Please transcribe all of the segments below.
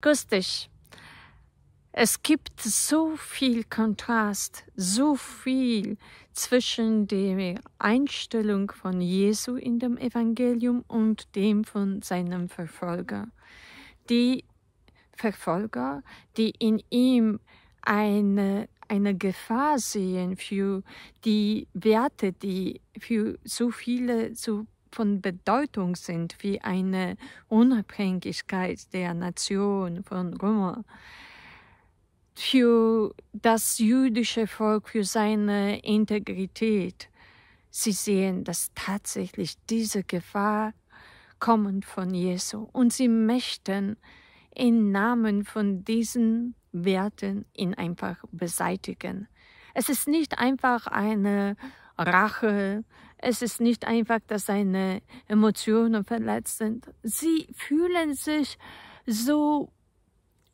Grüß dich. Es gibt so viel Kontrast, so viel zwischen der Einstellung von Jesu in dem Evangelium und dem von seinem Verfolger. Die Verfolger, die in ihm eine, eine Gefahr sehen für die Werte, die für so viele zu von Bedeutung sind wie eine Unabhängigkeit der Nation von Römer. Für das jüdische Volk, für seine Integrität. Sie sehen, dass tatsächlich diese Gefahr kommt von Jesu und sie möchten im Namen von diesen Werten ihn einfach beseitigen. Es ist nicht einfach eine Rache, es ist nicht einfach, dass seine Emotionen verletzt sind. Sie fühlen sich so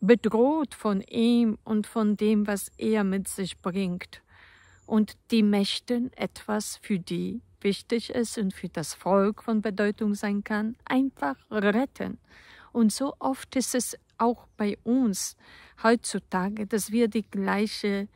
bedroht von ihm und von dem, was er mit sich bringt. Und die möchten etwas für die wichtig ist und für das Volk von Bedeutung sein kann, einfach retten. Und so oft ist es auch bei uns heutzutage, dass wir die gleiche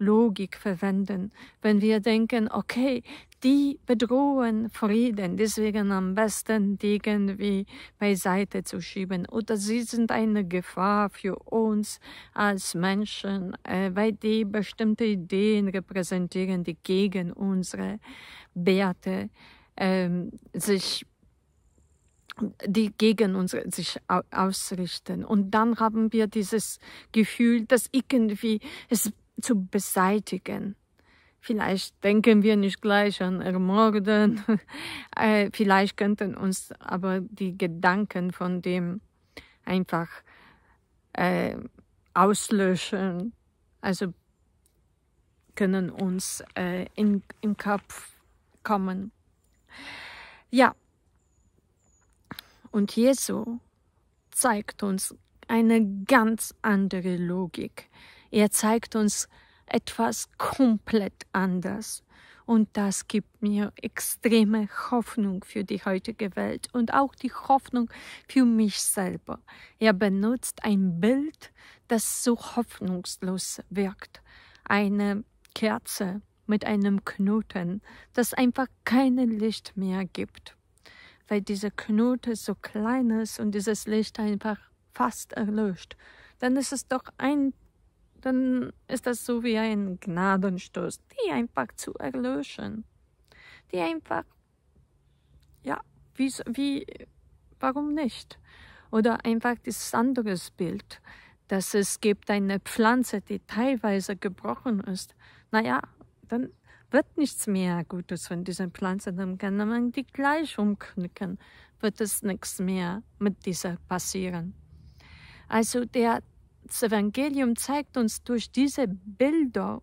Logik verwenden, wenn wir denken, okay, die bedrohen Frieden, deswegen am besten die irgendwie beiseite zu schieben. Oder sie sind eine Gefahr für uns als Menschen, äh, weil die bestimmte Ideen repräsentieren, die gegen unsere Werte ähm, sich die gegen uns sich ausrichten. Und dann haben wir dieses Gefühl, dass irgendwie es zu beseitigen. Vielleicht denken wir nicht gleich an Ermorden, äh, vielleicht könnten uns aber die Gedanken von dem einfach äh, auslöschen, also können uns äh, in, im Kopf kommen. Ja, und Jesu zeigt uns eine ganz andere Logik er zeigt uns etwas komplett anders. Und das gibt mir extreme Hoffnung für die heutige Welt und auch die Hoffnung für mich selber. Er benutzt ein Bild, das so hoffnungslos wirkt. Eine Kerze mit einem Knoten, das einfach kein Licht mehr gibt. Weil dieser Knoten so klein ist und dieses Licht einfach fast erlöscht, dann ist es doch ein dann ist das so wie ein Gnadenstoß, die einfach zu erlöschen. Die einfach, ja, wie, wie warum nicht? Oder einfach das andere Bild, dass es gibt eine Pflanze, die teilweise gebrochen ist. Naja, dann wird nichts mehr Gutes von dieser Pflanze, dann kann man die gleich umknicken, wird es nichts mehr mit dieser passieren. Also der das Evangelium zeigt uns durch diese Bilder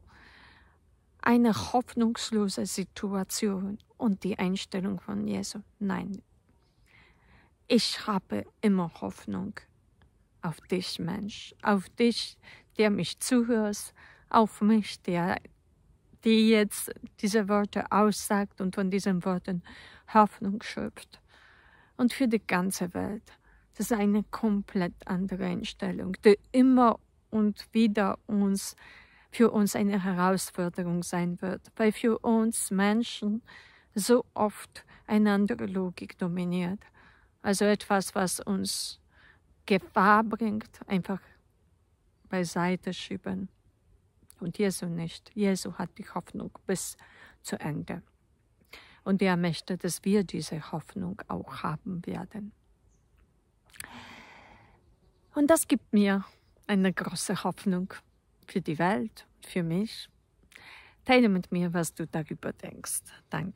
eine hoffnungslose Situation und die Einstellung von Jesus. Nein, ich habe immer Hoffnung auf dich, Mensch, auf dich, der mich zuhörst, auf mich, der die jetzt diese Worte aussagt und von diesen Worten Hoffnung schöpft und für die ganze Welt. Das ist eine komplett andere Einstellung, die immer und wieder uns für uns eine Herausforderung sein wird, weil für uns Menschen so oft eine andere Logik dominiert. Also etwas, was uns Gefahr bringt, einfach beiseite schieben. Und Jesu nicht. Jesu hat die Hoffnung bis zu Ende. Und er möchte, dass wir diese Hoffnung auch haben werden. Und das gibt mir eine große Hoffnung für die Welt, für mich. Teile mit mir, was du darüber denkst. Danke.